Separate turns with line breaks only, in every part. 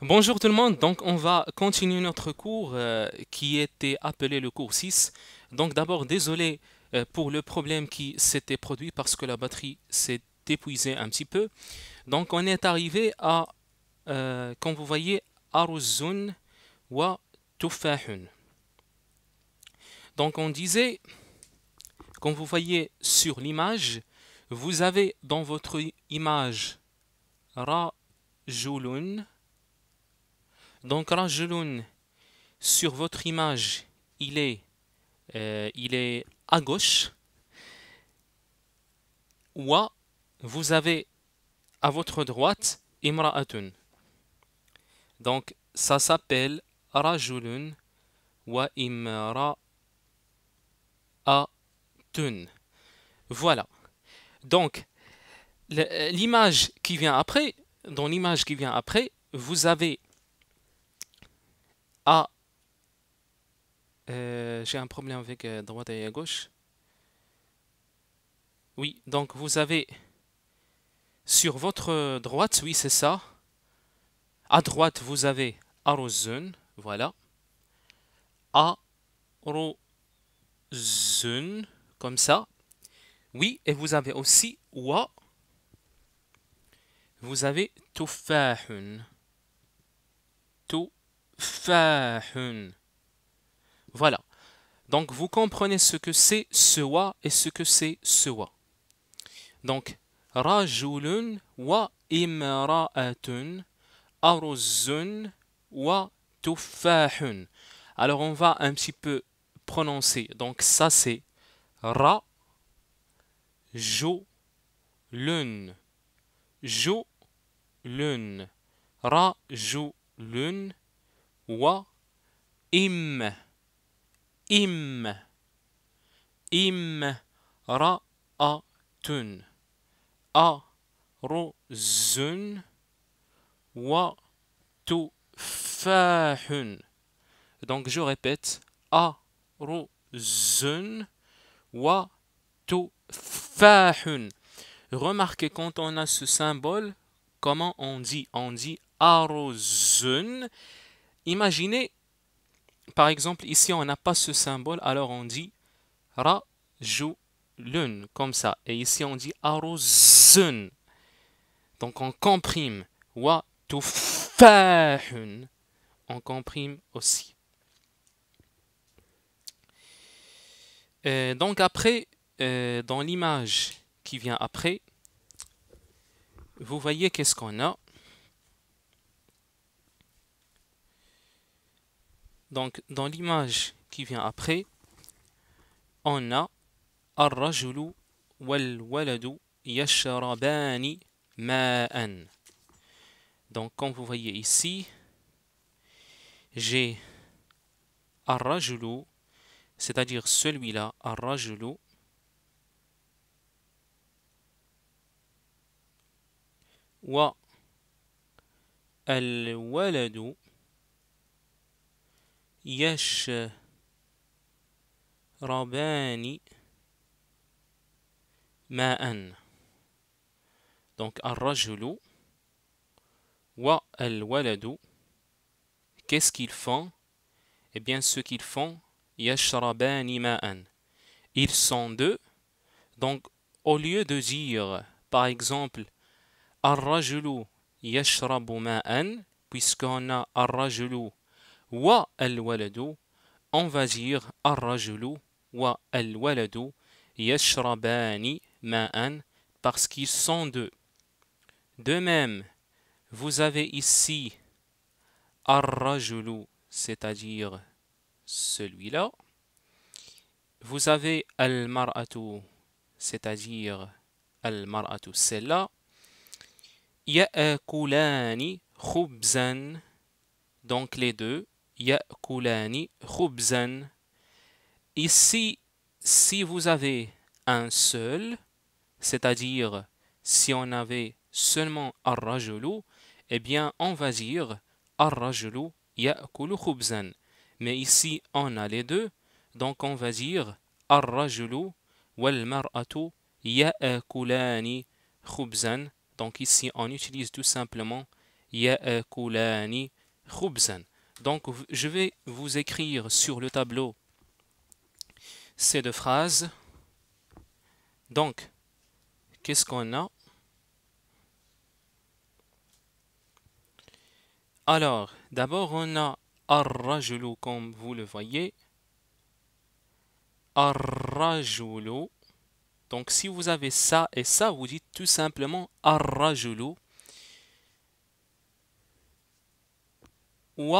Bonjour tout le monde, donc on va continuer notre cours euh, qui était appelé le cours 6. Donc d'abord désolé euh, pour le problème qui s'était produit parce que la batterie s'est épuisée un petit peu. Donc on est arrivé à, euh, comme vous voyez, Aruzun wa Tufahun. Donc on disait, comme vous voyez sur l'image, vous avez dans votre image Rajulun, donc Rajulun, sur votre image, il est, euh, il est à gauche. Ou, vous avez à votre droite Imra'atun. Donc ça s'appelle Rajulun wa Imra'atun. Voilà. Donc euh, l'image qui vient après, dans l'image qui vient après, vous avez ah euh, J'ai un problème avec euh, droite et à gauche. Oui, donc vous avez sur votre droite, oui c'est ça. À droite, vous avez Arozun, voilà. Arozun, comme ça. Oui, et vous avez aussi Wa. Vous avez Tufahun. Tufahun fahun. Voilà. Donc vous comprenez ce que c'est wa et ce que c'est wa. Donc rajulun wa imra'atun aruzun wa tufahun. Alors on va un petit peu prononcer. Donc ça c'est ra jo lun ra wa im im im ra a tun a rozun wa tu hun donc je répète a rozun wa tu hun remarquez quand on a ce symbole comment on dit on dit arozun Imaginez, par exemple, ici on n'a pas ce symbole, alors on dit RA-JU-LUN, comme ça. Et ici on dit arozun. Donc on comprime. Wa tufahun. On comprime aussi. Euh, donc après, euh, dans l'image qui vient après, vous voyez qu'est-ce qu'on a Donc, dans l'image qui vient après, on a wal waladu bani ma'an. Donc, comme vous voyez ici, j'ai rajulu c'est-à-dire celui-là, Ar-Rajulu. wa al-waladu Yesh Rabani Ma'an. donc le ou wa el waladu qu'est-ce qu'ils font? Eh bien, ce qu'ils font, yesh rabani ma'an. Ils sont deux. Donc, au lieu de dire, par exemple, al rajulou yesh ma'an, puisqu'on a al Wa al-waladu, on va dire ar-rajulu wa al-waladu yashrabani ma'an parce qu'ils sont deux. De même, vous avez ici ar-rajulu, c'est-à-dire celui-là. Vous avez al-mar'atu, c'est-à-dire al-mar'atu celle-là. Ya'akulani khubzan, donc les deux yakulani khubzan. Ici, si vous avez un seul, c'est-à-dire si on avait seulement Ar-Rajulu, eh bien on va dire Ar-Rajulu ya'kulu khubzan. Mais ici on a les deux, donc on va dire arrajulu wal mar'atu ya'kulani khubzan. Donc ici on utilise tout simplement ya'kulani khubzan. Donc, je vais vous écrire sur le tableau ces deux phrases. Donc, qu'est-ce qu'on a Alors, d'abord, on a Arrajulu, comme vous le voyez. Arrajulu. Donc, si vous avez ça et ça, vous dites tout simplement Arrajulu. Ou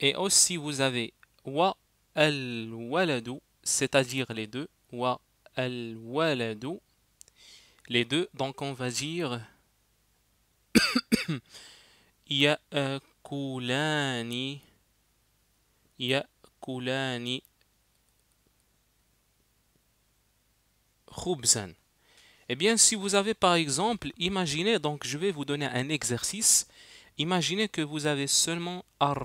et aussi, vous avez wa al waladou, c'est-à-dire les deux, wa al waladou, les deux. Donc, on va dire ya ya'kulani khubzan. Eh bien, si vous avez par exemple, imaginez, donc je vais vous donner un exercice, imaginez que vous avez seulement ar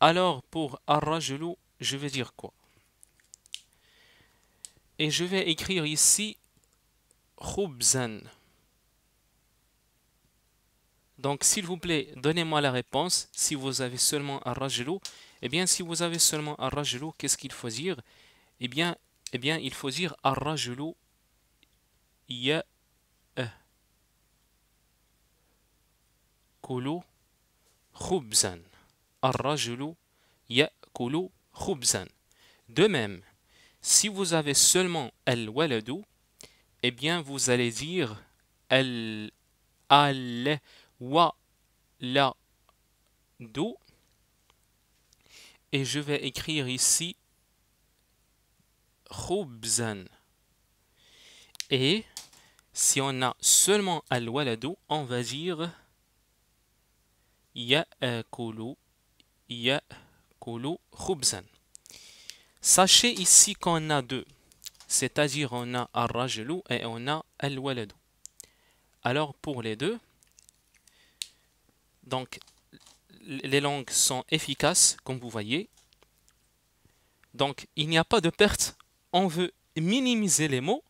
alors pour Arrajulu, je vais dire quoi Et je vais écrire ici Khubzan. Donc s'il vous plaît, donnez-moi la réponse. Si vous avez seulement Arrajulu, eh bien si vous avez seulement Arrajulu, qu'est-ce qu'il faut dire eh bien, eh bien il faut dire Arrajulu ya eh. kolo Khubzan. الرجل ya'kulu De même, si vous avez seulement al-waladu, eh bien vous allez dire el al wa la do et je vais écrire ici خبزا. Et si on a seulement al-waladu, on va dire ya'kulu ya'kulu khubzan. Sachez ici qu'on a deux, c'est-à-dire on a arrajelou » et on a alwaladou ». Alors pour les deux, donc les langues sont efficaces, comme vous voyez. Donc il n'y a pas de perte. On veut minimiser les mots.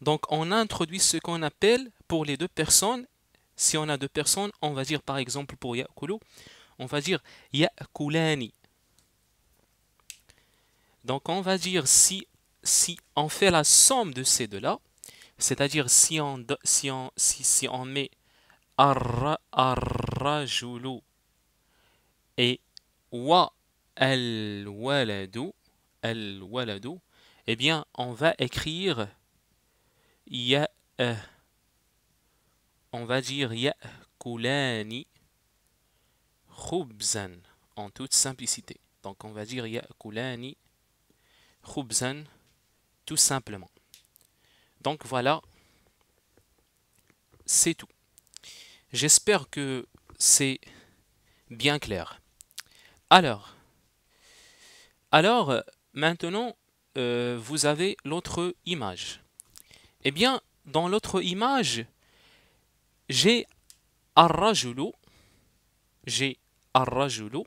Donc on introduit ce qu'on appelle pour les deux personnes. Si on a deux personnes, on va dire par exemple pour Ya'kulu, on va dire yakulani. Donc on va dire si, si on fait la somme de ces deux-là, c'est-à-dire si on, si, on, si, si on met arrajulu et wa el waladu eh bien on va écrire ya, euh, on va dire ya khubzan en toute simplicité. Donc on va dire ya'kulani khubzan tout simplement. Donc voilà, c'est tout. J'espère que c'est bien clair. Alors, alors maintenant, euh, vous avez l'autre image. Eh bien, dans l'autre image, j'ai Arrajulu, j'ai الرجل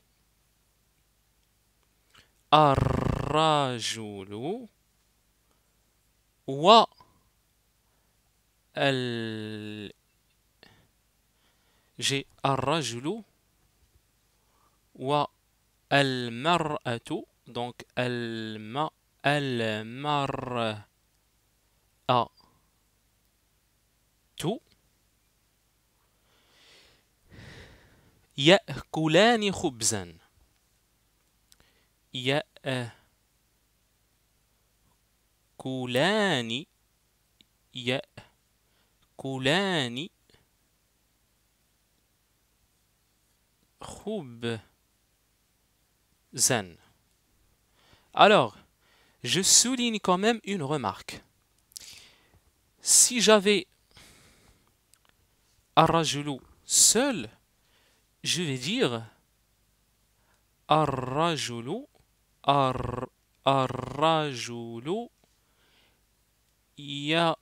الرجل و ال j'ai الرجل tout donc الم المرأة tout يأكلان kulani. يأكلان kulani خبزا Alors, je souligne quand même une remarque. Si j'avais Arajulu seul, je vais dire Ar-rajulu, ya-koulou ya'kulu »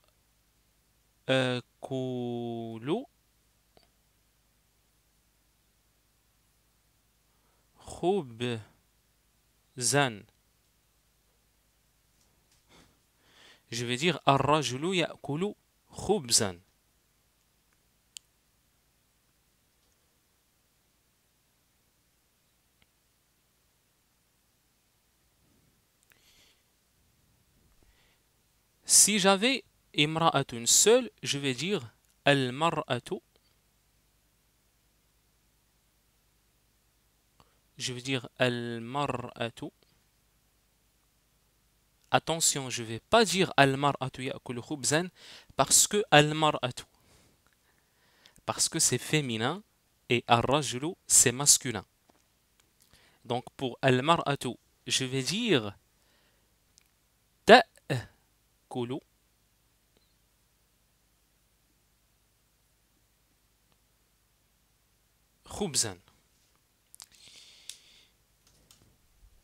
Je vais dire Ar-rajulu ya'kulu » Si j'avais imra'atun seule, je vais dire al-mar'atu. Je vais dire al-mar'atu. Attention, je vais pas dire al-mar'atu ya'kul khubzan parce que al-mar'atu parce que c'est féminin et Al rajulu c'est masculin. Donc pour al-mar'atu, je vais dire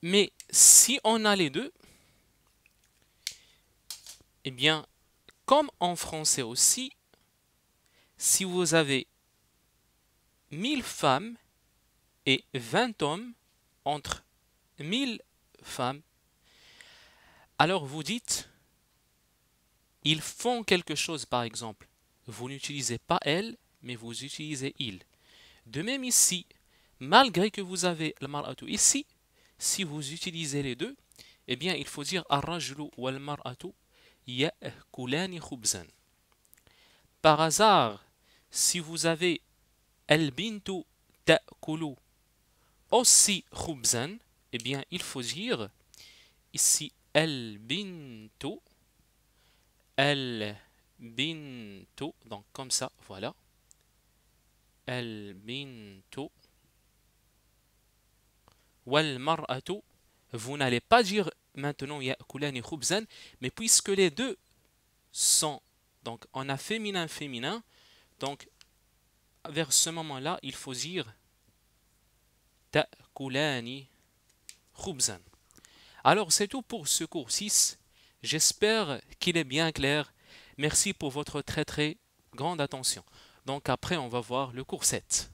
mais si on a les deux, eh bien, comme en français aussi, si vous avez mille femmes et 20 hommes, entre 1000 femmes, alors vous dites ils font quelque chose, par exemple. Vous n'utilisez pas elle, mais vous utilisez il. De même ici, malgré que vous avez le mar'atu ici, si vous utilisez les deux, eh bien, il faut dire arrajlu wal mar'atu ya'kulani khubzan. Par hasard, si vous avez al bintu ta'kulu aussi khubzan, eh bien, il faut dire ici el bintu El binto, donc comme ça, voilà. El binto. Wal mar'atu. Vous n'allez pas dire maintenant ya'kulani khubzan, mais puisque les deux sont, donc on a féminin, féminin, donc vers ce moment-là, il faut dire ta'kulani khubzan. Alors c'est tout pour ce cours 6. J'espère qu'il est bien clair. Merci pour votre très très grande attention. Donc après, on va voir le cours 7.